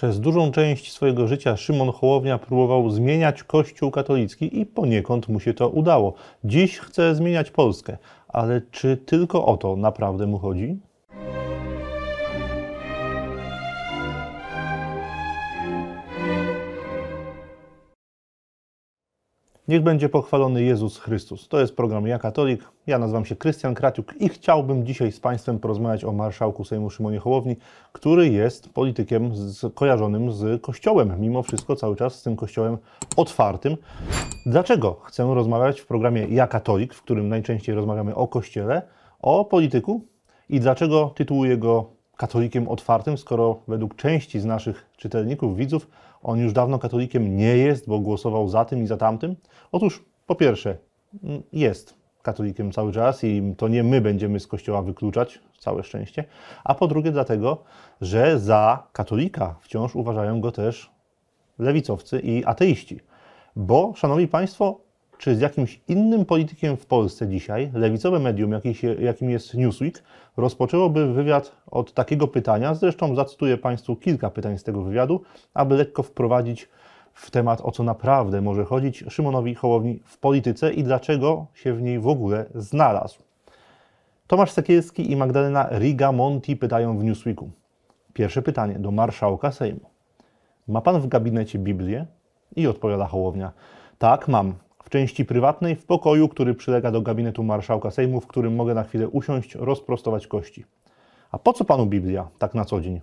Przez dużą część swojego życia Szymon Hołownia próbował zmieniać Kościół katolicki i poniekąd mu się to udało. Dziś chce zmieniać Polskę, ale czy tylko o to naprawdę mu chodzi? Niech będzie pochwalony Jezus Chrystus. To jest program Ja Katolik. Ja nazywam się Krystian Kraciuk i chciałbym dzisiaj z Państwem porozmawiać o marszałku Sejmu Szymonie Hołowni, który jest politykiem z, kojarzonym z Kościołem. Mimo wszystko cały czas z tym Kościołem otwartym. Dlaczego chcę rozmawiać w programie Ja Katolik, w którym najczęściej rozmawiamy o Kościele, o polityku i dlaczego tytułuję go katolikiem otwartym, skoro według części z naszych czytelników, widzów, on już dawno katolikiem nie jest, bo głosował za tym i za tamtym? Otóż po pierwsze, jest katolikiem cały czas i to nie my będziemy z kościoła wykluczać, całe szczęście, a po drugie dlatego, że za katolika wciąż uważają go też lewicowcy i ateiści. Bo, szanowni państwo, czy z jakimś innym politykiem w Polsce dzisiaj, lewicowe medium, jakim jest Newsweek, rozpoczęłoby wywiad od takiego pytania, zresztą zacytuję Państwu kilka pytań z tego wywiadu, aby lekko wprowadzić w temat, o co naprawdę może chodzić Szymonowi Hołowni w polityce i dlaczego się w niej w ogóle znalazł. Tomasz Sekielski i Magdalena Riga-Monti pytają w Newsweeku. Pierwsze pytanie do marszałka Sejmu. Ma pan w gabinecie Biblię? I odpowiada Hołownia. Tak, mam w części prywatnej w pokoju, który przylega do gabinetu marszałka Sejmu, w którym mogę na chwilę usiąść, rozprostować kości. A po co panu Biblia tak na co dzień?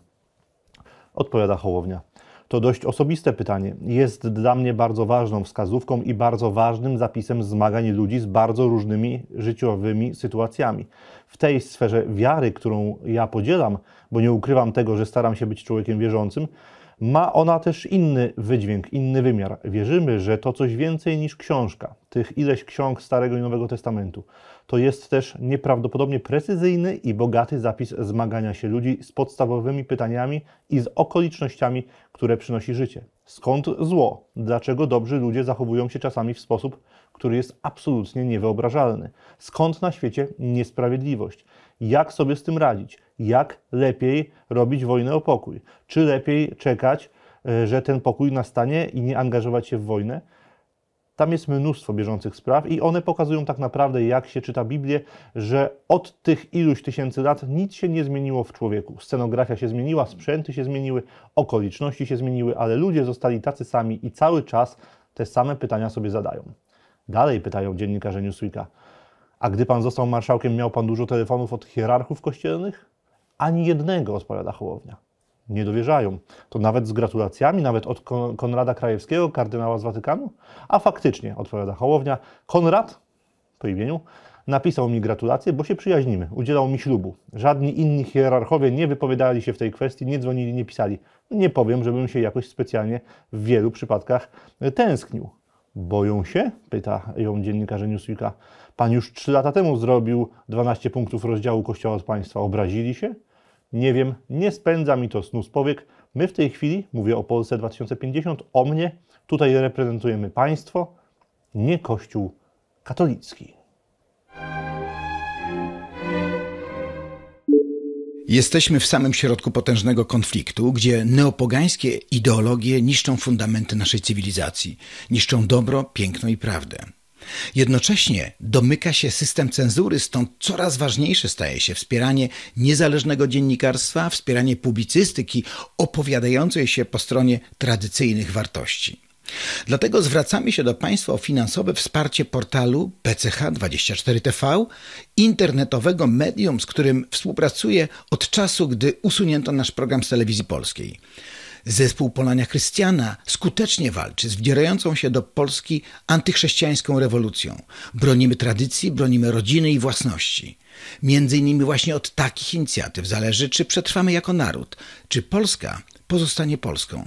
Odpowiada Hołownia. To dość osobiste pytanie. Jest dla mnie bardzo ważną wskazówką i bardzo ważnym zapisem zmagań ludzi z bardzo różnymi życiowymi sytuacjami. W tej sferze wiary, którą ja podzielam, bo nie ukrywam tego, że staram się być człowiekiem wierzącym, ma ona też inny wydźwięk, inny wymiar. Wierzymy, że to coś więcej niż książka, tych ileś ksiąg Starego i Nowego Testamentu. To jest też nieprawdopodobnie precyzyjny i bogaty zapis zmagania się ludzi z podstawowymi pytaniami i z okolicznościami, które przynosi życie. Skąd zło? Dlaczego dobrzy ludzie zachowują się czasami w sposób, który jest absolutnie niewyobrażalny? Skąd na świecie niesprawiedliwość? jak sobie z tym radzić, jak lepiej robić wojnę o pokój. Czy lepiej czekać, e, że ten pokój nastanie i nie angażować się w wojnę? Tam jest mnóstwo bieżących spraw i one pokazują tak naprawdę, jak się czyta Biblię, że od tych iluś tysięcy lat nic się nie zmieniło w człowieku. Scenografia się zmieniła, sprzęty się zmieniły, okoliczności się zmieniły, ale ludzie zostali tacy sami i cały czas te same pytania sobie zadają. Dalej pytają dziennikarze Newsweeka. A gdy pan został marszałkiem, miał pan dużo telefonów od hierarchów kościelnych? Ani jednego, odpowiada Hołownia. Nie dowierzają. To nawet z gratulacjami, nawet od Konrada Krajewskiego, kardynała z Watykanu? A faktycznie, odpowiada Hołownia, Konrad, po imieniu, napisał mi gratulacje, bo się przyjaźnimy, udzielał mi ślubu. Żadni inni hierarchowie nie wypowiadali się w tej kwestii, nie dzwonili, nie pisali. Nie powiem, żebym się jakoś specjalnie w wielu przypadkach tęsknił. Boją się? Pyta ją dziennikarze Newsweeka. Pan już trzy lata temu zrobił 12 punktów rozdziału Kościoła od państwa. Obrazili się? Nie wiem, nie spędza mi to snu z powiek. My w tej chwili, mówię o Polsce 2050, o mnie, tutaj reprezentujemy państwo, nie Kościół katolicki. Jesteśmy w samym środku potężnego konfliktu, gdzie neopogańskie ideologie niszczą fundamenty naszej cywilizacji, niszczą dobro, piękno i prawdę. Jednocześnie domyka się system cenzury, stąd coraz ważniejsze staje się wspieranie niezależnego dziennikarstwa, wspieranie publicystyki opowiadającej się po stronie tradycyjnych wartości. Dlatego zwracamy się do Państwa o finansowe wsparcie portalu PCH24TV, internetowego medium, z którym współpracuję od czasu, gdy usunięto nasz program z telewizji polskiej. Zespół Polania Chrystiana skutecznie walczy z wdzierającą się do Polski antychrześcijańską rewolucją. Bronimy tradycji, bronimy rodziny i własności. Między innymi właśnie od takich inicjatyw zależy, czy przetrwamy jako naród, czy Polska pozostanie Polską.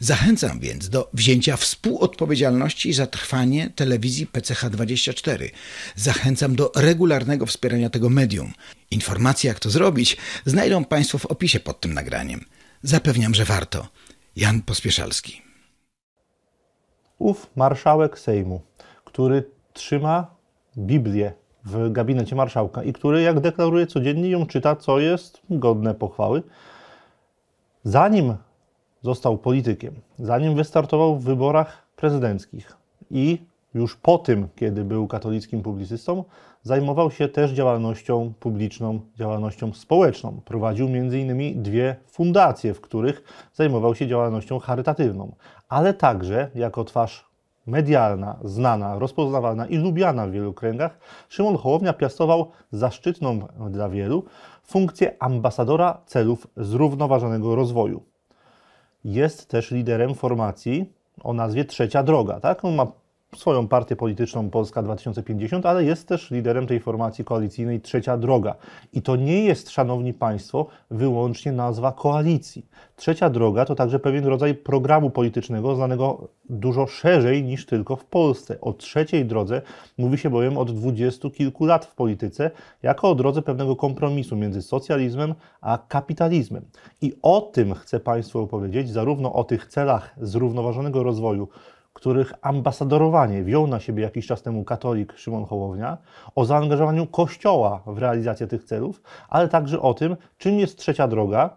Zachęcam więc do wzięcia współodpowiedzialności za trwanie telewizji PCH24. Zachęcam do regularnego wspierania tego medium. Informacje, jak to zrobić, znajdą Państwo w opisie pod tym nagraniem. Zapewniam, że warto. Jan Pospieszalski. Ów marszałek Sejmu, który trzyma Biblię w gabinecie marszałka i który, jak deklaruje codziennie, ją czyta, co jest godne pochwały. Zanim został politykiem, zanim wystartował w wyborach prezydenckich i już po tym, kiedy był katolickim publicystą, zajmował się też działalnością publiczną, działalnością społeczną. Prowadził m.in. dwie fundacje, w których zajmował się działalnością charytatywną, ale także jako twarz medialna, znana, rozpoznawalna i lubiana w wielu kręgach, Szymon Hołownia piastował zaszczytną dla wielu funkcję ambasadora celów zrównoważonego rozwoju jest też liderem formacji o nazwie Trzecia Droga. Tak? On ma swoją partię polityczną Polska 2050, ale jest też liderem tej formacji koalicyjnej Trzecia Droga. I to nie jest, szanowni państwo, wyłącznie nazwa koalicji. Trzecia Droga to także pewien rodzaj programu politycznego znanego dużo szerzej niż tylko w Polsce. O trzeciej drodze mówi się bowiem od dwudziestu kilku lat w polityce, jako o drodze pewnego kompromisu między socjalizmem a kapitalizmem. I o tym chcę Państwu opowiedzieć, zarówno o tych celach zrównoważonego rozwoju, których ambasadorowanie wziął na siebie jakiś czas temu katolik Szymon Hołownia, o zaangażowaniu Kościoła w realizację tych celów, ale także o tym, czym jest trzecia droga,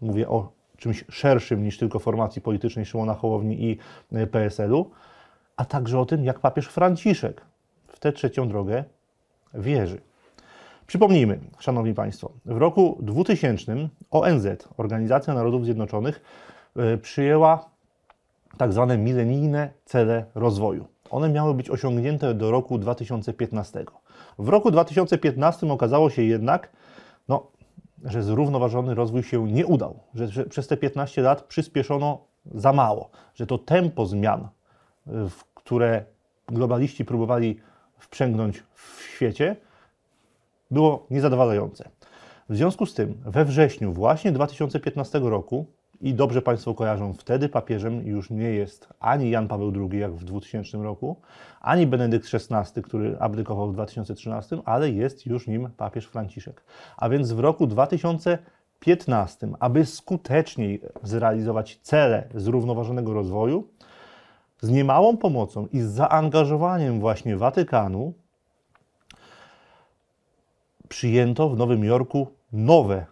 mówię o czymś szerszym niż tylko formacji politycznej Szymona Hołowni i e, PSL-u, a także o tym, jak papież Franciszek w tę trzecią drogę wierzy. Przypomnijmy, Szanowni Państwo, w roku 2000 ONZ, Organizacja Narodów Zjednoczonych, e, przyjęła tak zwane milenijne cele rozwoju. One miały być osiągnięte do roku 2015. W roku 2015 okazało się jednak, no, że zrównoważony rozwój się nie udał, że, że przez te 15 lat przyspieszono za mało, że to tempo zmian, y, w które globaliści próbowali wprzęgnąć w świecie, było niezadowalające. W związku z tym we wrześniu właśnie 2015 roku i dobrze Państwo kojarzą, wtedy papieżem już nie jest ani Jan Paweł II, jak w 2000 roku, ani Benedykt XVI, który abdykował w 2013, ale jest już nim papież Franciszek. A więc w roku 2015, aby skuteczniej zrealizować cele zrównoważonego rozwoju, z niemałą pomocą i z zaangażowaniem właśnie Watykanu przyjęto w Nowym Jorku nowe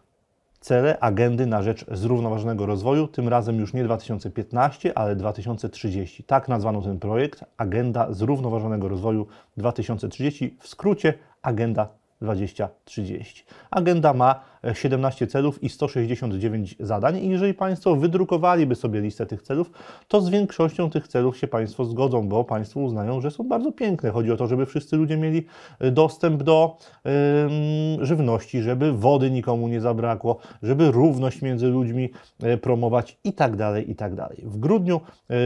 cele agendy na rzecz zrównoważonego rozwoju, tym razem już nie 2015, ale 2030. Tak nazwano ten projekt Agenda Zrównoważonego Rozwoju 2030, w skrócie Agenda 2030. Agenda ma 17 e, celów i 169 zadań i jeżeli Państwo wydrukowaliby sobie listę tych celów, to z większością tych celów się Państwo zgodzą, bo Państwo uznają, że są bardzo piękne. Chodzi o to, żeby wszyscy ludzie mieli e, dostęp do yy, żywności, żeby wody nikomu nie zabrakło, żeby równość między ludźmi e, promować i tak dalej, i tak dalej. W grudniu yy,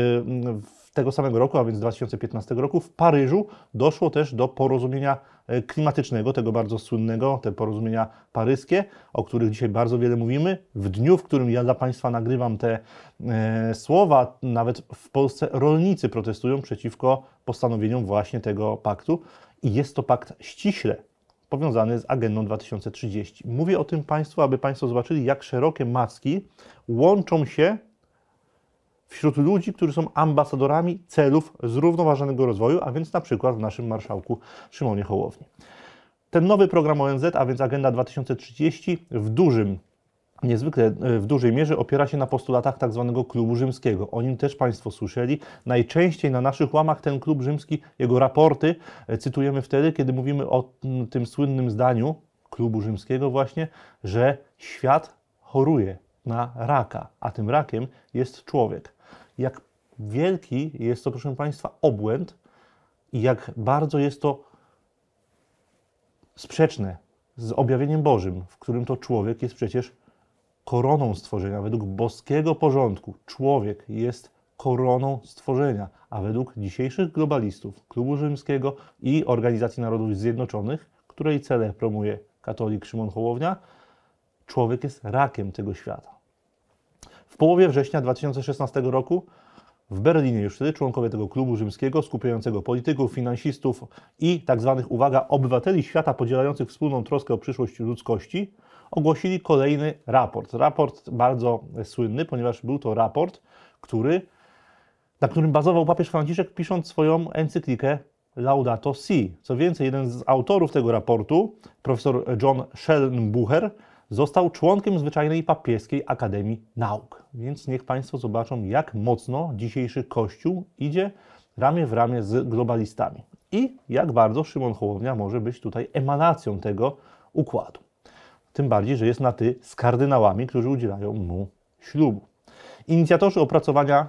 w tego samego roku, a więc 2015 roku, w Paryżu doszło też do porozumienia e, klimatycznego, tego bardzo słynnego, te porozumienia paryskie, o których dzisiaj bardzo wiele mówimy. W dniu, w którym ja dla Państwa nagrywam te e, słowa, nawet w Polsce rolnicy protestują przeciwko postanowieniom właśnie tego paktu i jest to pakt ściśle powiązany z agendą 2030. Mówię o tym Państwu, aby Państwo zobaczyli, jak szerokie maski łączą się wśród ludzi, którzy są ambasadorami celów zrównoważonego rozwoju, a więc na przykład w naszym marszałku Szymonie Hołowni. Ten nowy program ONZ, a więc Agenda 2030 w dużym niezwykle e, w dużej mierze opiera się na postulatach tzw. Tak klubu rzymskiego. O nim też Państwo słyszeli. Najczęściej na naszych łamach ten klub rzymski, jego raporty e, cytujemy wtedy, kiedy mówimy o tym słynnym zdaniu klubu rzymskiego właśnie, że świat choruje na raka, a tym rakiem jest człowiek jak wielki jest to, proszę Państwa, obłęd i jak bardzo jest to sprzeczne z objawieniem Bożym, w którym to człowiek jest przecież koroną stworzenia. Według boskiego porządku człowiek jest koroną stworzenia, a według dzisiejszych globalistów Klubu Rzymskiego i Organizacji Narodów Zjednoczonych, której cele promuje katolik Szymon Hołownia, człowiek jest rakiem tego świata. W połowie września 2016 roku w Berlinie już wtedy członkowie tego klubu rzymskiego skupiającego polityków, finansistów i tak zwanych, uwaga, obywateli świata podzielających wspólną troskę o przyszłość ludzkości ogłosili kolejny raport. Raport bardzo słynny, ponieważ był to raport, który, na którym bazował papież Franciszek pisząc swoją encyklikę Laudato Si. Co więcej, jeden z autorów tego raportu, profesor John Schellenbucher, został członkiem zwyczajnej papieskiej Akademii Nauk. Więc niech Państwo zobaczą, jak mocno dzisiejszy Kościół idzie ramię w ramię z globalistami i jak bardzo Szymon Hołownia może być tutaj emanacją tego układu. Tym bardziej, że jest na ty z kardynałami, którzy udzielają mu ślubu. Inicjatorzy opracowania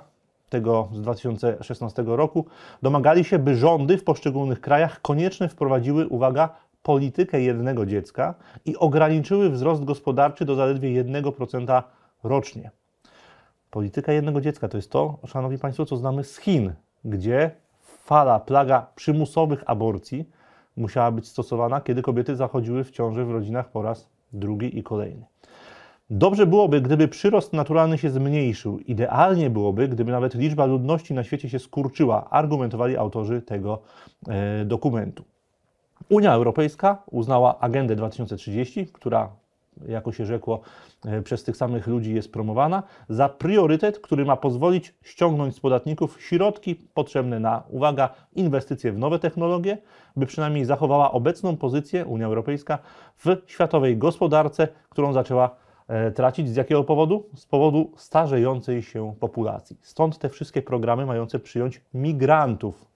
tego z 2016 roku domagali się, by rządy w poszczególnych krajach koniecznie wprowadziły, uwaga, politykę jednego dziecka i ograniczyły wzrost gospodarczy do zaledwie 1% rocznie. Polityka jednego dziecka to jest to, szanowni państwo, co znamy z Chin, gdzie fala, plaga przymusowych aborcji musiała być stosowana, kiedy kobiety zachodziły w ciąży w rodzinach po raz drugi i kolejny. Dobrze byłoby, gdyby przyrost naturalny się zmniejszył. Idealnie byłoby, gdyby nawet liczba ludności na świecie się skurczyła, argumentowali autorzy tego e, dokumentu. Unia Europejska uznała agendę 2030, która jako się rzekło, e, przez tych samych ludzi jest promowana, za priorytet, który ma pozwolić ściągnąć z podatników środki potrzebne na, uwaga, inwestycje w nowe technologie, by przynajmniej zachowała obecną pozycję Unia Europejska w światowej gospodarce, którą zaczęła e, tracić. Z jakiego powodu? Z powodu starzejącej się populacji. Stąd te wszystkie programy mające przyjąć migrantów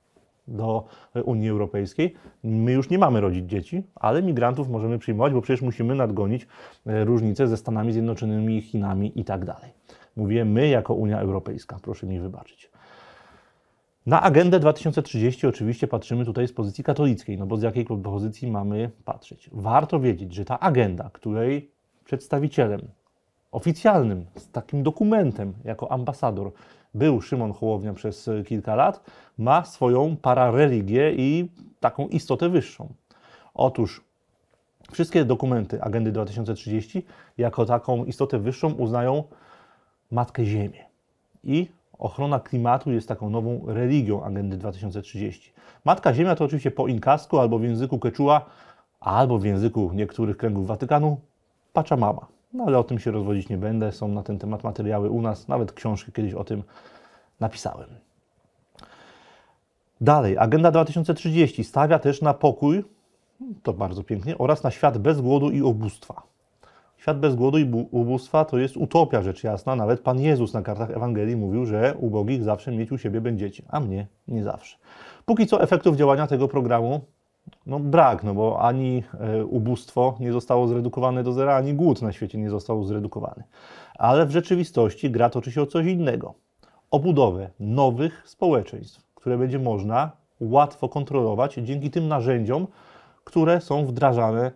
do Unii Europejskiej. My już nie mamy rodzić dzieci, ale migrantów możemy przyjmować, bo przecież musimy nadgonić e, różnice ze Stanami Zjednoczonymi, Chinami i tak dalej. Mówię my jako Unia Europejska, proszę mi wybaczyć. Na agendę 2030 oczywiście patrzymy tutaj z pozycji katolickiej, no bo z jakiej pozycji mamy patrzeć? Warto wiedzieć, że ta agenda, której przedstawicielem oficjalnym, z takim dokumentem jako ambasador był Szymon Hołownia przez e, kilka lat, ma swoją parareligię i taką istotę wyższą. Otóż wszystkie dokumenty Agendy 2030 jako taką istotę wyższą uznają Matkę Ziemię. I ochrona klimatu jest taką nową religią Agendy 2030. Matka Ziemia to oczywiście po inkasku albo w języku keczua, albo w języku niektórych kręgów Watykanu Mama. No ale o tym się rozwodzić nie będę. Są na ten temat materiały u nas, nawet książki, kiedyś o tym napisałem. Dalej, Agenda 2030 stawia też na pokój, to bardzo pięknie, oraz na świat bez głodu i ubóstwa. Świat bez głodu i ubóstwa to jest utopia, rzecz jasna. Nawet Pan Jezus na kartach Ewangelii mówił, że ubogich zawsze mieć u siebie będziecie, a mnie nie zawsze. Póki co efektów działania tego programu no brak, no bo ani e, ubóstwo nie zostało zredukowane do zera, ani głód na świecie nie został zredukowany. Ale w rzeczywistości gra toczy się o coś innego. O budowę nowych społeczeństw, które będzie można łatwo kontrolować dzięki tym narzędziom, które są wdrażane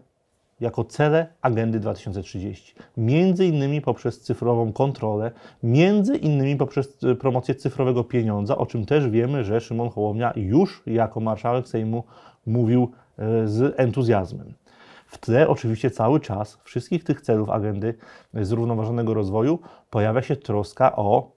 jako cele agendy 2030. Między innymi poprzez cyfrową kontrolę, między innymi poprzez e, promocję cyfrowego pieniądza, o czym też wiemy, że Szymon Hołownia już jako marszałek Sejmu mówił e, z entuzjazmem. W tle oczywiście cały czas wszystkich tych celów agendy e, zrównoważonego rozwoju pojawia się troska o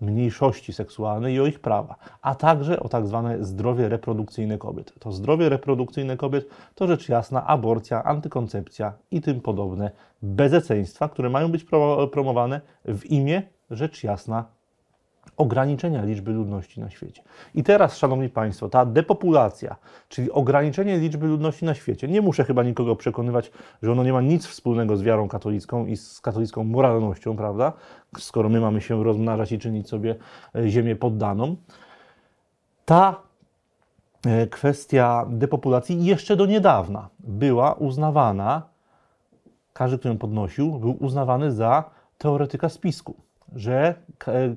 mniejszości seksualne i o ich prawa, a także o tak zwane zdrowie reprodukcyjne kobiet. To zdrowie reprodukcyjne kobiet to rzecz jasna aborcja, antykoncepcja i tym podobne bezeceństwa, które mają być promowane w imię rzecz jasna ograniczenia liczby ludności na świecie. I teraz, szanowni państwo, ta depopulacja, czyli ograniczenie liczby ludności na świecie, nie muszę chyba nikogo przekonywać, że ono nie ma nic wspólnego z wiarą katolicką i z katolicką moralnością, prawda? Skoro my mamy się rozmnażać i czynić sobie e, ziemię poddaną. Ta e, kwestia depopulacji jeszcze do niedawna była uznawana, każdy, kto ją podnosił, był uznawany za teoretyka spisku że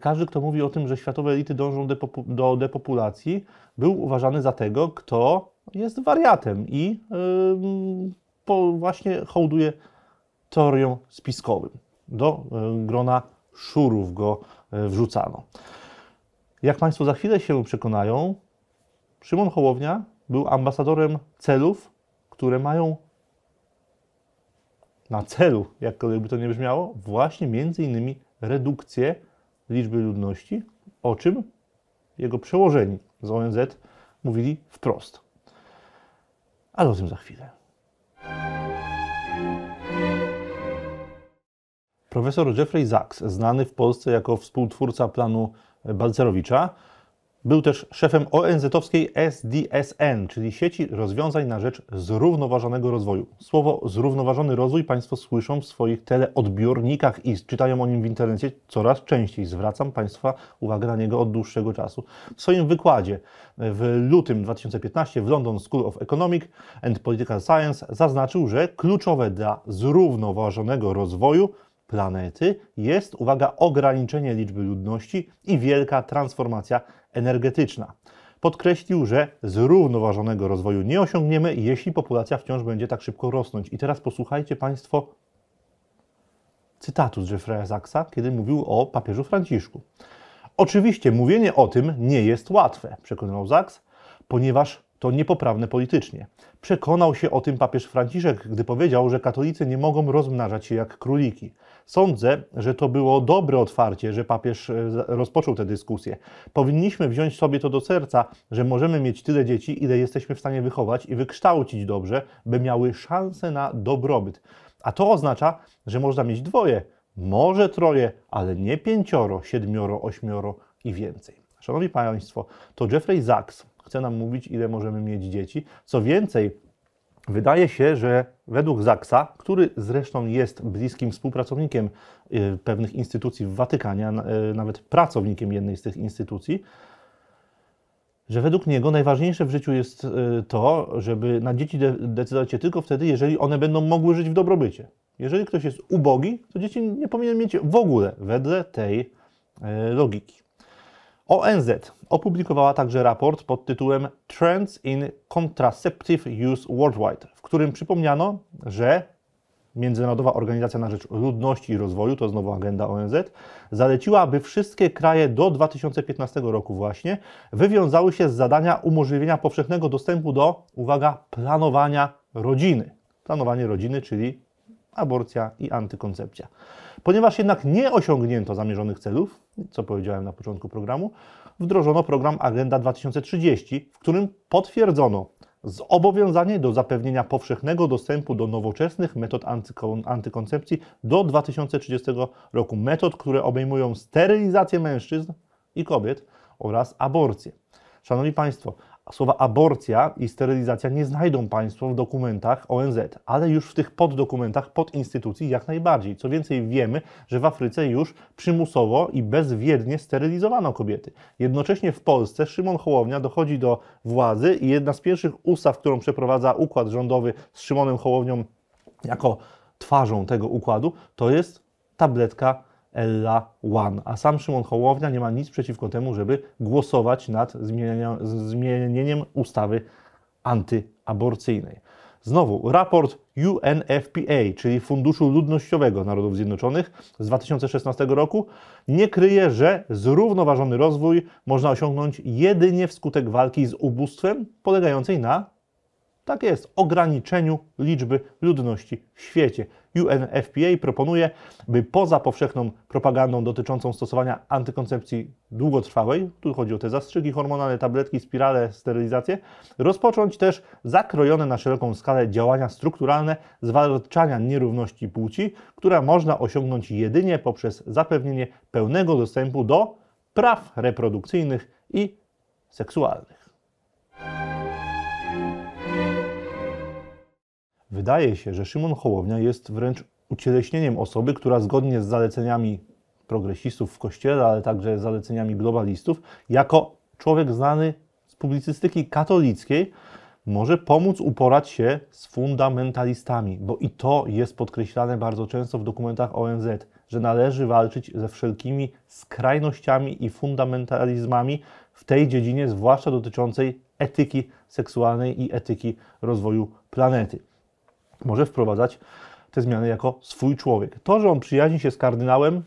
każdy, kto mówi o tym, że światowe elity dążą do depopulacji, był uważany za tego, kto jest wariatem i właśnie hołduje teorią spiskowym. Do y, grona szurów go y, wrzucano. Jak Państwo za chwilę się przekonają, Szymon Hołownia był ambasadorem celów, które mają na celu, jakkolwiek by to nie brzmiało, właśnie między innymi redukcję liczby ludności, o czym jego przełożeni z ONZ mówili wprost. Ale o tym za chwilę. Profesor Jeffrey Sachs, znany w Polsce jako współtwórca planu Balcerowicza, był też szefem ONZ-owskiej SDSN, czyli sieci rozwiązań na rzecz zrównoważonego rozwoju. Słowo zrównoważony rozwój Państwo słyszą w swoich teleodbiornikach i czytają o nim w internecie coraz częściej. Zwracam Państwa uwagę na niego od dłuższego czasu. W swoim wykładzie w lutym 2015 w London School of Economic and Political Science zaznaczył, że kluczowe dla zrównoważonego rozwoju planety jest, uwaga, ograniczenie liczby ludności i wielka transformacja energetyczna. Podkreślił, że zrównoważonego rozwoju nie osiągniemy, jeśli populacja wciąż będzie tak szybko rosnąć. I teraz posłuchajcie Państwo cytatu z Jeffrey'a Zaksa, kiedy mówił o papieżu Franciszku. Oczywiście mówienie o tym nie jest łatwe, przekonał Zaks, ponieważ to niepoprawne politycznie. Przekonał się o tym papież Franciszek, gdy powiedział, że katolicy nie mogą rozmnażać się jak króliki. Sądzę, że to było dobre otwarcie, że papież e, rozpoczął tę dyskusję. Powinniśmy wziąć sobie to do serca, że możemy mieć tyle dzieci, ile jesteśmy w stanie wychować i wykształcić dobrze, by miały szansę na dobrobyt. A to oznacza, że można mieć dwoje, może troje, ale nie pięcioro, siedmioro, ośmioro i więcej. Szanowni Państwo, to Jeffrey Zaks chce nam mówić, ile możemy mieć dzieci. Co więcej, Wydaje się, że według Zaksa, który zresztą jest bliskim współpracownikiem y, pewnych instytucji w Watykanie, y, nawet pracownikiem jednej z tych instytucji, że według niego najważniejsze w życiu jest y, to, żeby na dzieci decydować się tylko wtedy, jeżeli one będą mogły żyć w dobrobycie. Jeżeli ktoś jest ubogi, to dzieci nie powinien mieć w ogóle wedle tej logiki. ONZ opublikowała także raport pod tytułem Trends in Contraceptive Use Worldwide, w którym przypomniano, że Międzynarodowa Organizacja na Rzecz Ludności i Rozwoju, to znowu agenda ONZ, zaleciła, by wszystkie kraje do 2015 roku właśnie wywiązały się z zadania umożliwienia powszechnego dostępu do, uwaga, planowania rodziny. Planowanie rodziny, czyli aborcja i antykoncepcja. Ponieważ jednak nie osiągnięto zamierzonych celów, co powiedziałem na początku programu, wdrożono program Agenda 2030, w którym potwierdzono zobowiązanie do zapewnienia powszechnego dostępu do nowoczesnych metod antykoncepcji do 2030 roku. Metod, które obejmują sterylizację mężczyzn i kobiet oraz aborcję. Szanowni Państwo, słowa aborcja i sterylizacja nie znajdą Państwo w dokumentach ONZ, ale już w tych poddokumentach, podinstytucji jak najbardziej. Co więcej, wiemy, że w Afryce już przymusowo i bezwiednie sterylizowano kobiety. Jednocześnie w Polsce Szymon Hołownia dochodzi do władzy i jedna z pierwszych ustaw, którą przeprowadza układ rządowy z Szymonem Hołownią jako twarzą tego układu, to jest tabletka Ella One. A sam Szymon Hołownia nie ma nic przeciwko temu, żeby głosować nad zmienieniem ustawy antyaborcyjnej. Znowu raport UNFPA, czyli Funduszu Ludnościowego Narodów Zjednoczonych z 2016 roku, nie kryje, że zrównoważony rozwój można osiągnąć jedynie wskutek walki z ubóstwem polegającej na tak jest ograniczeniu liczby ludności w świecie. UNFPA proponuje, by poza powszechną propagandą dotyczącą stosowania antykoncepcji długotrwałej, tu chodzi o te zastrzyki hormonalne, tabletki, spirale, sterylizację, rozpocząć też zakrojone na szeroką skalę działania strukturalne zwalczania nierówności płci, która można osiągnąć jedynie poprzez zapewnienie pełnego dostępu do praw reprodukcyjnych i seksualnych. Wydaje się, że Szymon Hołownia jest wręcz ucieleśnieniem osoby, która zgodnie z zaleceniami progresistów w kościele, ale także z zaleceniami globalistów, jako człowiek znany z publicystyki katolickiej, może pomóc uporać się z fundamentalistami, bo i to jest podkreślane bardzo często w dokumentach ONZ, że należy walczyć ze wszelkimi skrajnościami i fundamentalizmami w tej dziedzinie, zwłaszcza dotyczącej etyki seksualnej i etyki rozwoju planety może wprowadzać te zmiany jako swój człowiek. To, że on przyjaźni się z kardynałem,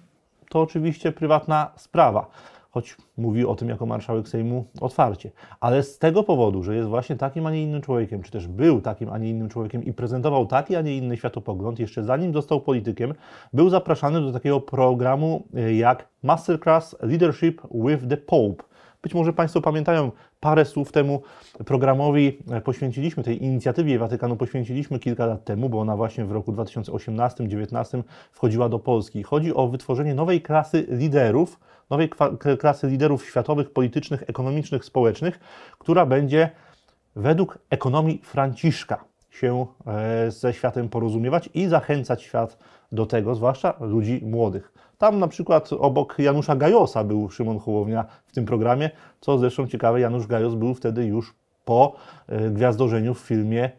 to oczywiście prywatna sprawa, choć mówi o tym jako marszałek Sejmu otwarcie. Ale z tego powodu, że jest właśnie takim, a nie innym człowiekiem, czy też był takim, a nie innym człowiekiem i prezentował taki, a nie inny światopogląd, jeszcze zanim został politykiem, był zapraszany do takiego programu e, jak Masterclass Leadership with the Pope. Być może Państwo pamiętają parę słów temu programowi poświęciliśmy, tej inicjatywie Watykanu poświęciliśmy kilka lat temu, bo ona właśnie w roku 2018-2019 wchodziła do Polski. Chodzi o wytworzenie nowej klasy liderów, nowej klasy liderów światowych, politycznych, ekonomicznych, społecznych, która będzie według ekonomii Franciszka się e, ze światem porozumiewać i zachęcać świat do tego, zwłaszcza ludzi młodych. Tam na przykład obok Janusza Gajosa był Szymon Hołownia w tym programie, co zresztą ciekawe, Janusz Gajos był wtedy już po e, gwiazdorzeniu w filmie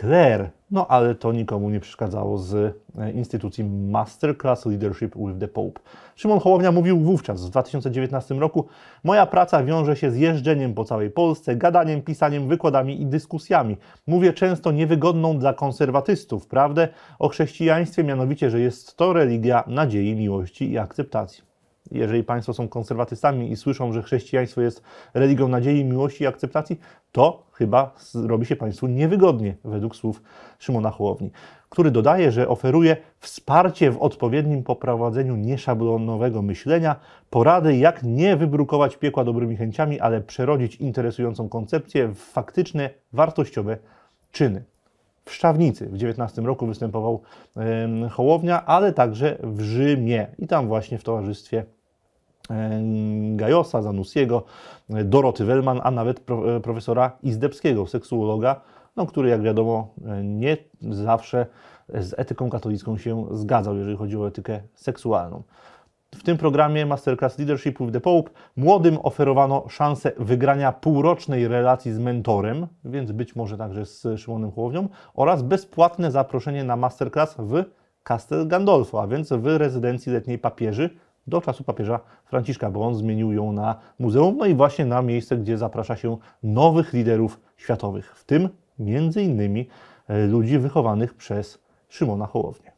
Claire. No ale to nikomu nie przeszkadzało z e, instytucji Masterclass Leadership with the Pope. Szymon Hołownia mówił wówczas, w 2019 roku, moja praca wiąże się z jeżdżeniem po całej Polsce, gadaniem, pisaniem, wykładami i dyskusjami. Mówię często niewygodną dla konserwatystów prawdę o chrześcijaństwie, mianowicie, że jest to religia nadziei, miłości i akceptacji jeżeli Państwo są konserwatystami i słyszą, że chrześcijaństwo jest religią nadziei, miłości i akceptacji, to chyba robi się Państwu niewygodnie, według słów Szymona Hołowni, który dodaje, że oferuje wsparcie w odpowiednim poprowadzeniu nieszablonowego myślenia, porady, jak nie wybrukować piekła dobrymi chęciami, ale przerodzić interesującą koncepcję w faktyczne, wartościowe czyny w Szczawnicy w 19 roku występował Hołownia, ale także w Rzymie i tam właśnie w towarzystwie E, Gajosa, Zanussiego, e, Doroty Wellman, a nawet e, profesora Izdebskiego, seksuologa, no, który jak wiadomo nie zawsze z etyką katolicką się zgadzał, jeżeli chodzi o etykę seksualną. W tym programie Masterclass Leadership with the Pope młodym oferowano szansę wygrania półrocznej relacji z mentorem, więc być może także z Szymonem Chłownią, oraz bezpłatne zaproszenie na masterclass w Castel Gandolfo, a więc w rezydencji letniej papieży do czasu papieża Franciszka, bo on zmienił ją na muzeum, no i właśnie na miejsce, gdzie zaprasza się nowych liderów światowych, w tym między innymi e, ludzi wychowanych przez Szymona Hołownię.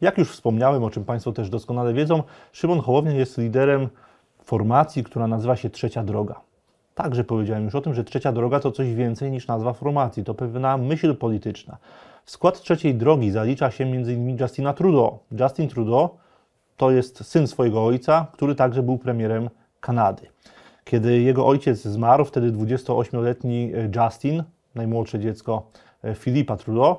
Jak już wspomniałem, o czym Państwo też doskonale wiedzą, Szymon Hołownia jest liderem formacji, która nazywa się Trzecia Droga. Także powiedziałem już o tym, że Trzecia Droga to coś więcej niż nazwa formacji, to pewna myśl polityczna. W skład trzeciej drogi zalicza się m.in. Justina Trudeau. Justin Trudeau to jest syn swojego ojca, który także był premierem Kanady. Kiedy jego ojciec zmarł, wtedy 28-letni e, Justin, najmłodsze dziecko e, Filipa Trudeau,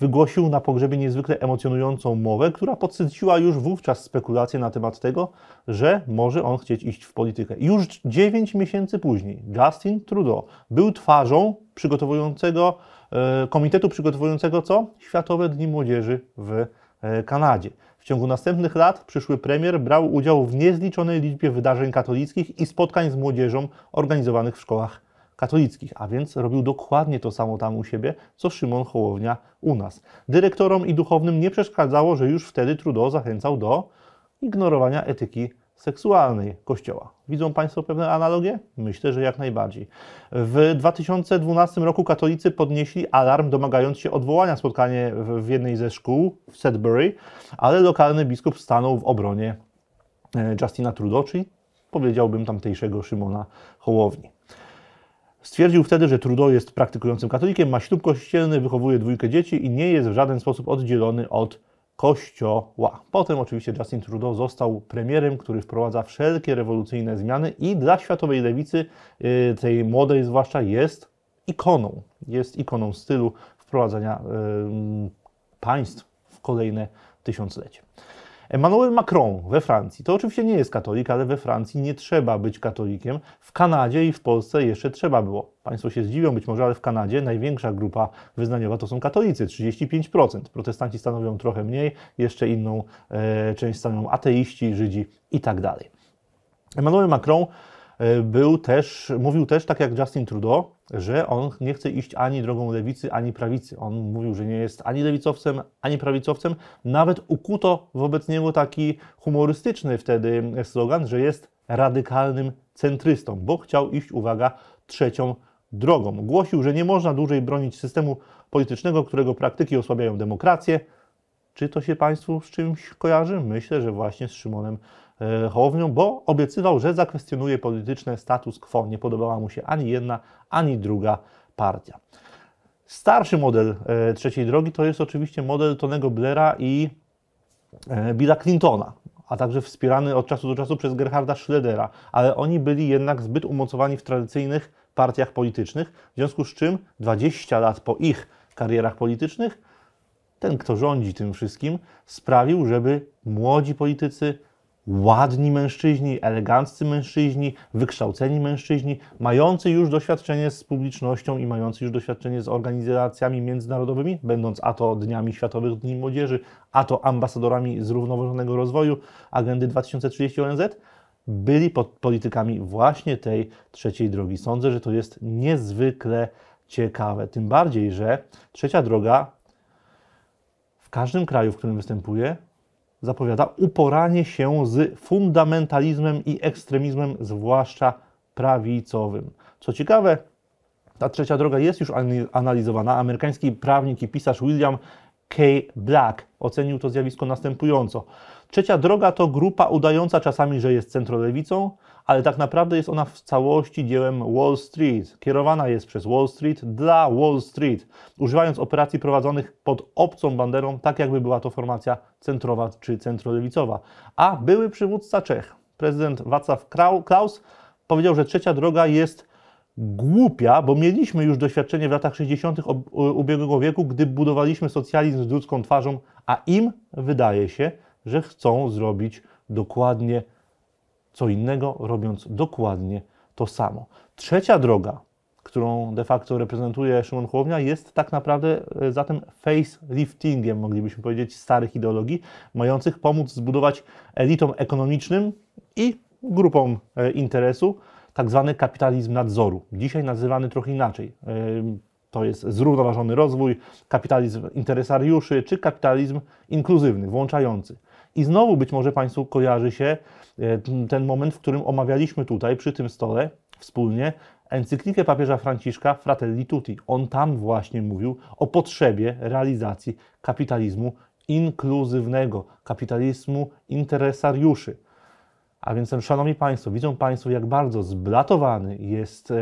wygłosił na pogrzebie niezwykle emocjonującą mowę, która podsyciła już wówczas spekulacje na temat tego, że może on chcieć iść w politykę. Już 9 miesięcy później Justin Trudeau był twarzą przygotowującego E, komitetu przygotowującego co? Światowe Dni Młodzieży w e, Kanadzie. W ciągu następnych lat przyszły premier brał udział w niezliczonej liczbie wydarzeń katolickich i spotkań z młodzieżą organizowanych w szkołach katolickich, a więc robił dokładnie to samo tam u siebie, co Szymon Hołownia u nas. Dyrektorom i duchownym nie przeszkadzało, że już wtedy Trudeau zachęcał do ignorowania etyki seksualnej Kościoła. Widzą Państwo pewne analogie? Myślę, że jak najbardziej. W 2012 roku katolicy podnieśli alarm, domagając się odwołania spotkania w jednej ze szkół w Sedbury, ale lokalny biskup stanął w obronie e, Justina Trudeau, czyli powiedziałbym tamtejszego Szymona Hołowni. Stwierdził wtedy, że Trudeau jest praktykującym katolikiem, ma ślub kościelny, wychowuje dwójkę dzieci i nie jest w żaden sposób oddzielony od Kościoła. Potem oczywiście Justin Trudeau został premierem, który wprowadza wszelkie rewolucyjne zmiany i dla światowej lewicy, y, tej młodej zwłaszcza, jest ikoną. Jest ikoną stylu wprowadzania państw w kolejne tysiąclecie. Emmanuel Macron we Francji, to oczywiście nie jest katolik, ale we Francji nie trzeba być katolikiem. W Kanadzie i w Polsce jeszcze trzeba było. Państwo się zdziwią być może, ale w Kanadzie największa grupa wyznaniowa to są katolicy, 35%. Protestanci stanowią trochę mniej, jeszcze inną e, część stanowią ateiści, Żydzi i tak dalej. Emmanuel Macron E, był też, mówił też, tak jak Justin Trudeau, że on nie chce iść ani drogą lewicy, ani prawicy. On mówił, że nie jest ani lewicowcem, ani prawicowcem. Nawet ukuto wobec niego taki humorystyczny wtedy slogan, że jest radykalnym centrystą, bo chciał iść, uwaga, trzecią drogą. Głosił, że nie można dłużej bronić systemu politycznego, którego praktyki osłabiają demokrację. Czy to się Państwu z czymś kojarzy? Myślę, że właśnie z Szymonem E, Hołownią, bo obiecywał, że zakwestionuje polityczny status quo. Nie podobała mu się ani jedna, ani druga partia. Starszy model e, trzeciej drogi to jest oczywiście model Tonego Blaira i e, Billa Clintona, a także wspierany od czasu do czasu przez Gerharda Schledera. ale oni byli jednak zbyt umocowani w tradycyjnych partiach politycznych, w związku z czym 20 lat po ich karierach politycznych ten, kto rządzi tym wszystkim, sprawił, żeby młodzi politycy, ładni mężczyźni, eleganccy mężczyźni, wykształceni mężczyźni, mający już doświadczenie z publicznością i mający już doświadczenie z organizacjami międzynarodowymi, będąc a to dniami Światowych Dni Młodzieży, a to ambasadorami zrównoważonego rozwoju agendy 2030 ONZ, byli pod politykami właśnie tej trzeciej drogi. Sądzę, że to jest niezwykle ciekawe. Tym bardziej, że trzecia droga w każdym kraju, w którym występuje, zapowiada uporanie się z fundamentalizmem i ekstremizmem, zwłaszcza prawicowym. Co ciekawe, ta trzecia droga jest już analizowana. Amerykański prawnik i pisarz William K. Black ocenił to zjawisko następująco. Trzecia droga to grupa udająca czasami, że jest centrolewicą, ale tak naprawdę jest ona w całości dziełem Wall Street. Kierowana jest przez Wall Street dla Wall Street, używając operacji prowadzonych pod obcą banderą, tak jakby była to formacja centrowa czy centrolewicowa. A były przywódca Czech, prezydent Václav Klaus, powiedział, że trzecia droga jest głupia, bo mieliśmy już doświadczenie w latach 60. ubiegłego wieku, gdy budowaliśmy socjalizm z ludzką twarzą, a im wydaje się, że chcą zrobić dokładnie to co innego, robiąc dokładnie to samo. Trzecia droga, którą de facto reprezentuje Szymon Hołownia, jest tak naprawdę e, zatem faceliftingiem, moglibyśmy powiedzieć, starych ideologii, mających pomóc zbudować elitom ekonomicznym i grupom e, interesu tak zwany kapitalizm nadzoru. Dzisiaj nazywany trochę inaczej. E, to jest zrównoważony rozwój, kapitalizm interesariuszy czy kapitalizm inkluzywny, włączający. I znowu być może Państwu kojarzy się e, ten moment, w którym omawialiśmy tutaj przy tym stole wspólnie encyklikę papieża Franciszka Fratelli Tutti. On tam właśnie mówił o potrzebie realizacji kapitalizmu inkluzywnego, kapitalizmu interesariuszy. A więc, szanowni Państwo, widzą Państwo, jak bardzo zblatowany jest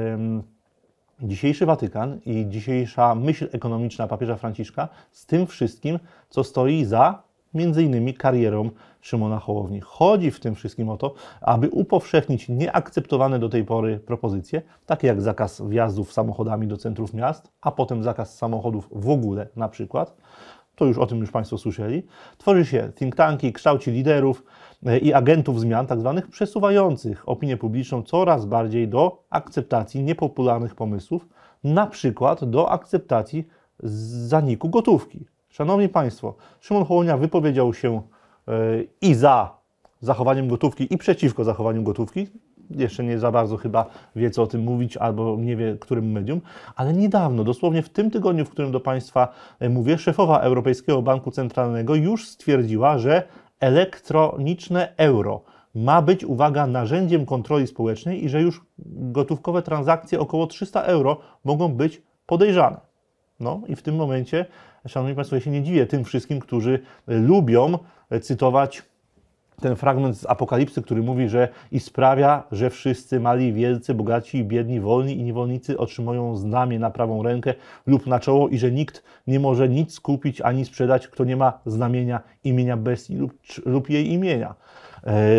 dzisiejszy Watykan i dzisiejsza myśl ekonomiczna papieża Franciszka z tym wszystkim, co stoi za między innymi karierą Szymona Hołowni. Chodzi w tym wszystkim o to, aby upowszechnić nieakceptowane do tej pory propozycje, takie jak zakaz wjazdów samochodami do centrów miast, a potem zakaz samochodów w ogóle na przykład. To już o tym już Państwo słyszeli. Tworzy się think tanki, kształci liderów e, i agentów zmian, tak zwanych przesuwających opinię publiczną coraz bardziej do akceptacji niepopularnych pomysłów, na przykład do akceptacji zaniku gotówki. Szanowni Państwo, Szymon Hołownia wypowiedział się e, i za zachowaniem gotówki, i przeciwko zachowaniu gotówki. Jeszcze nie za bardzo chyba wie, co o tym mówić, albo nie wie, którym medium, ale niedawno, dosłownie w tym tygodniu, w którym do Państwa e, mówię, szefowa Europejskiego Banku Centralnego już stwierdziła, że elektroniczne euro ma być, uwaga, narzędziem kontroli społecznej i że już gotówkowe transakcje około 300 euro mogą być podejrzane. No i w tym momencie Szanowni Państwo, ja się nie dziwię tym wszystkim, którzy e, lubią e, cytować ten fragment z Apokalipsy, który mówi, że i sprawia, że wszyscy mali wielcy, bogaci biedni, wolni i niewolnicy otrzymują znamię na prawą rękę lub na czoło i że nikt nie może nic kupić ani sprzedać, kto nie ma znamienia imienia bestii lub, lub jej imienia.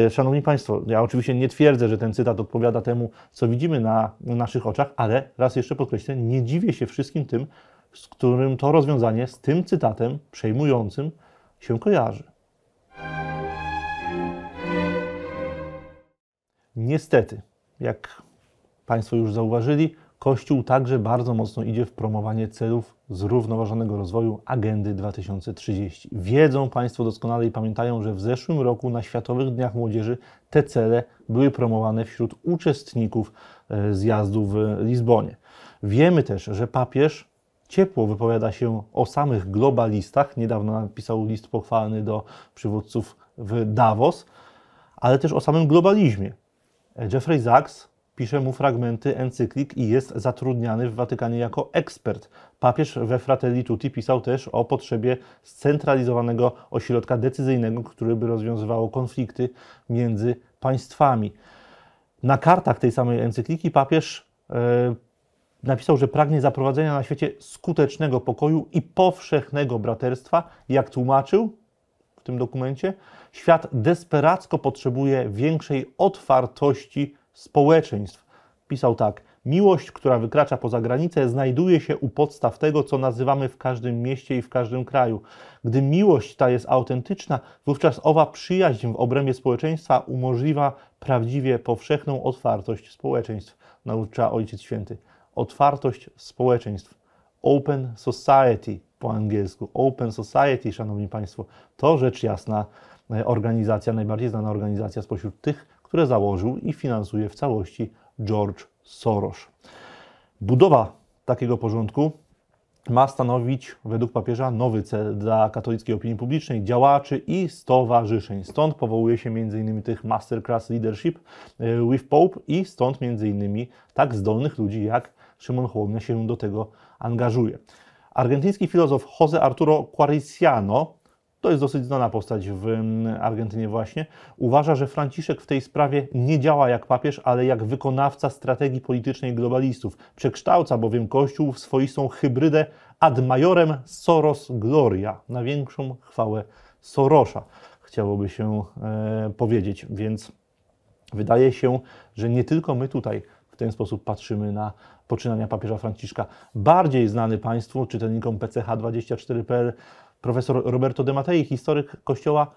E, szanowni Państwo, ja oczywiście nie twierdzę, że ten cytat odpowiada temu, co widzimy na naszych oczach, ale raz jeszcze podkreślę, nie dziwię się wszystkim tym, z którym to rozwiązanie z tym cytatem przejmującym się kojarzy. Niestety, jak Państwo już zauważyli, Kościół także bardzo mocno idzie w promowanie celów zrównoważonego rozwoju Agendy 2030. Wiedzą Państwo doskonale i pamiętają, że w zeszłym roku na Światowych Dniach Młodzieży te cele były promowane wśród uczestników e, zjazdu w Lizbonie. Wiemy też, że papież ciepło wypowiada się o samych globalistach. Niedawno napisał list pochwalny do przywódców w Davos, ale też o samym globalizmie. Jeffrey Sachs pisze mu fragmenty encyklik i jest zatrudniany w Watykanie jako ekspert. Papież we Fratelli Tutti pisał też o potrzebie scentralizowanego ośrodka decyzyjnego, który by rozwiązywał konflikty między państwami. Na kartach tej samej encykliki papież e, napisał, że pragnie zaprowadzenia na świecie skutecznego pokoju i powszechnego braterstwa, jak tłumaczył w tym dokumencie, świat desperacko potrzebuje większej otwartości społeczeństw. Pisał tak: Miłość, która wykracza poza granicę, znajduje się u podstaw tego, co nazywamy w każdym mieście i w każdym kraju. Gdy miłość ta jest autentyczna, wówczas owa przyjaźń w obrębie społeczeństwa umożliwia prawdziwie powszechną otwartość społeczeństw, naucza Ojciec Święty otwartość społeczeństw. Open Society po angielsku. Open Society, szanowni państwo, to rzecz jasna e, organizacja, najbardziej znana organizacja spośród tych, które założył i finansuje w całości George Soros. Budowa takiego porządku ma stanowić według papieża nowy cel dla katolickiej opinii publicznej, działaczy i stowarzyszeń. Stąd powołuje się m.in. tych Masterclass Leadership e, with Pope i stąd m.in. tak zdolnych ludzi jak Szymon Hołownia się do tego angażuje. Argentyński filozof Jose Arturo Quariciano, to jest dosyć znana postać w mm, Argentynie właśnie, uważa, że Franciszek w tej sprawie nie działa jak papież, ale jak wykonawca strategii politycznej globalistów. Przekształca bowiem Kościół w swoistą hybrydę ad majorem Soros Gloria, na większą chwałę Sorosza, chciałoby się e, powiedzieć. Więc wydaje się, że nie tylko my tutaj w ten sposób patrzymy na poczynania papieża Franciszka. Bardziej znany Państwu, czytelnikom PCH24.pl, profesor Roberto De Matei, historyk Kościoła,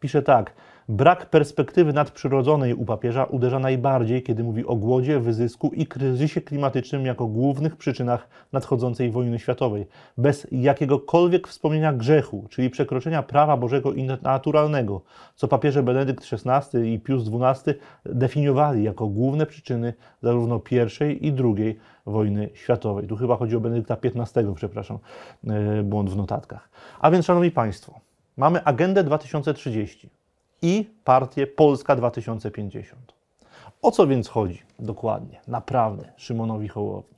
pisze tak – Brak perspektywy nadprzyrodzonej u papieża uderza najbardziej, kiedy mówi o głodzie, wyzysku i kryzysie klimatycznym jako głównych przyczynach nadchodzącej wojny światowej. Bez jakiegokolwiek wspomnienia grzechu, czyli przekroczenia prawa Bożego i naturalnego, co papieże Benedykt XVI i Pius XII definiowali jako główne przyczyny zarówno pierwszej i drugiej wojny światowej. Tu chyba chodzi o Benedykta XV, przepraszam, e, błąd w notatkach. A więc, szanowni państwo, mamy agendę 2030 i partię Polska 2050. O co więc chodzi dokładnie, naprawdę Szymonowi Hołowni?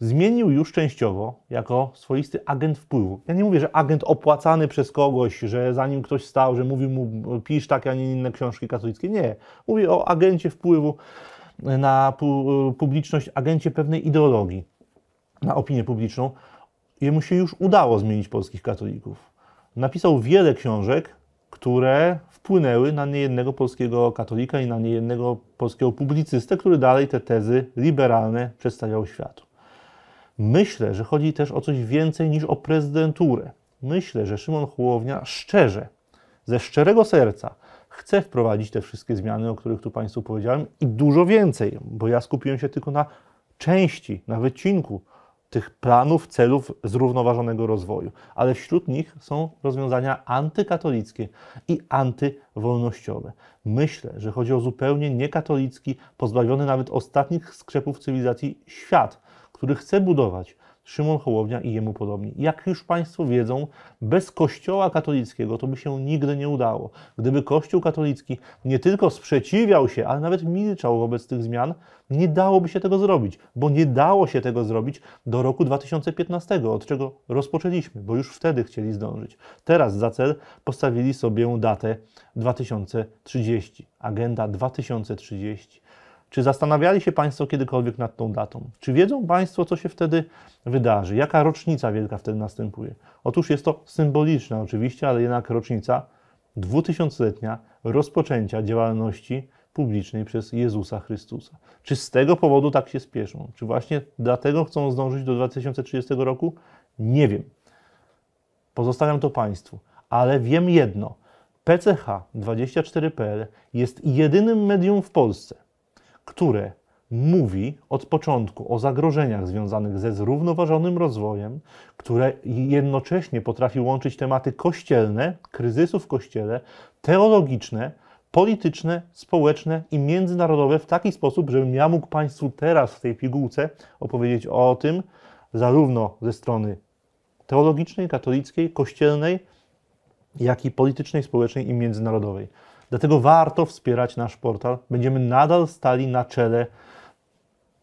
Zmienił już częściowo jako swoisty agent wpływu. Ja nie mówię, że agent opłacany przez kogoś, że zanim ktoś stał, że mówił mu pisz takie, a nie inne książki katolickie. Nie. Mówię o agencie wpływu na publiczność, agencie pewnej ideologii, na opinię publiczną. Jemu się już udało zmienić polskich katolików. Napisał wiele książek, które wpłynęły na niejednego polskiego katolika i na niejednego polskiego publicystę, który dalej te tezy liberalne przedstawiał światu. Myślę, że chodzi też o coś więcej niż o prezydenturę. Myślę, że Szymon Hołownia szczerze, ze szczerego serca chce wprowadzić te wszystkie zmiany, o których tu Państwu powiedziałem i dużo więcej, bo ja skupiłem się tylko na części, na wycinku tych planów, celów zrównoważonego rozwoju. Ale wśród nich są rozwiązania antykatolickie i antywolnościowe. Myślę, że chodzi o zupełnie niekatolicki, pozbawiony nawet ostatnich skrzepów cywilizacji świat, który chce budować Szymon Hołownia i jemu podobni. Jak już Państwo wiedzą, bez Kościoła katolickiego to by się nigdy nie udało. Gdyby Kościół katolicki nie tylko sprzeciwiał się, ale nawet milczał wobec tych zmian, nie dałoby się tego zrobić, bo nie dało się tego zrobić do roku 2015, od czego rozpoczęliśmy, bo już wtedy chcieli zdążyć. Teraz za cel postawili sobie datę 2030, agenda 2030. Czy zastanawiali się Państwo kiedykolwiek nad tą datą? Czy wiedzą Państwo, co się wtedy wydarzy? Jaka rocznica wielka wtedy następuje? Otóż jest to symboliczna oczywiście, ale jednak rocznica dwutysiącletnia rozpoczęcia działalności publicznej przez Jezusa Chrystusa. Czy z tego powodu tak się spieszą? Czy właśnie dlatego chcą zdążyć do 2030 roku? Nie wiem. Pozostawiam to Państwu. Ale wiem jedno. PCH24.pl jest jedynym medium w Polsce, które mówi od początku o zagrożeniach związanych ze zrównoważonym rozwojem, które jednocześnie potrafi łączyć tematy kościelne, kryzysu w kościele, teologiczne, polityczne, społeczne i międzynarodowe w taki sposób, żebym ja mógł Państwu teraz w tej pigułce opowiedzieć o tym, zarówno ze strony teologicznej, katolickiej, kościelnej, jak i politycznej, społecznej i międzynarodowej. Dlatego warto wspierać nasz portal. Będziemy nadal stali na czele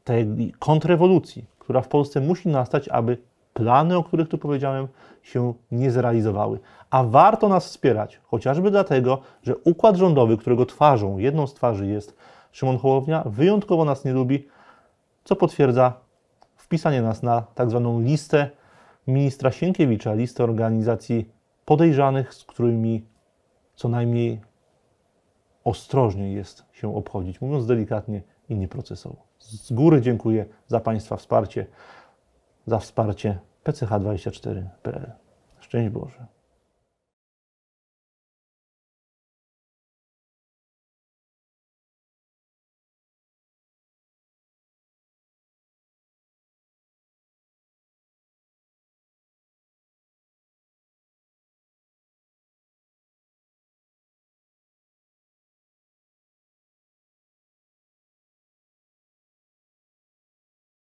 tej kontrrewolucji, która w Polsce musi nastać, aby plany, o których tu powiedziałem, się nie zrealizowały. A warto nas wspierać, chociażby dlatego, że układ rządowy, którego twarzą, jedną z twarzy jest Szymon Hołownia, wyjątkowo nas nie lubi, co potwierdza wpisanie nas na tak zwaną listę ministra Sienkiewicza, listę organizacji podejrzanych, z którymi co najmniej ostrożniej jest się obchodzić, mówiąc delikatnie i nieprocesowo. Z góry dziękuję za Państwa wsparcie, za wsparcie PCH24.pl. Szczęść Boże.